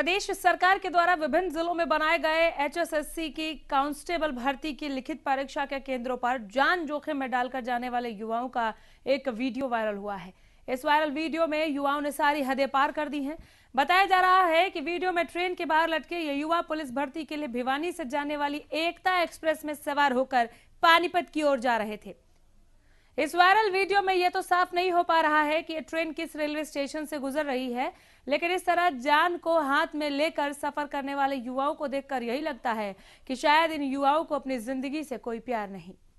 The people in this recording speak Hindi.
प्रदेश सरकार के द्वारा विभिन्न जिलों में बनाए गए एचएसएससी की कांस्टेबल भर्ती की लिखित परीक्षा के केंद्रों पर जान जोखिम में डालकर जाने वाले युवाओं का एक वीडियो वायरल हुआ है इस वायरल वीडियो में युवाओं ने सारी हदें पार कर दी हैं बताया जा रहा है कि वीडियो में ट्रेन के बाहर लटके ये युवा पुलिस भर्ती के लिए भिवानी से जाने वाली एकता एक्सप्रेस में सवार होकर पानीपत की ओर जा रहे थे इस वायरल वीडियो में ये तो साफ नहीं हो पा रहा है कि ट्रेन किस रेलवे स्टेशन से गुजर रही है लेकिन इस तरह जान को हाथ में लेकर सफर करने वाले युवाओं को देखकर यही लगता है कि शायद इन युवाओं को अपनी जिंदगी से कोई प्यार नहीं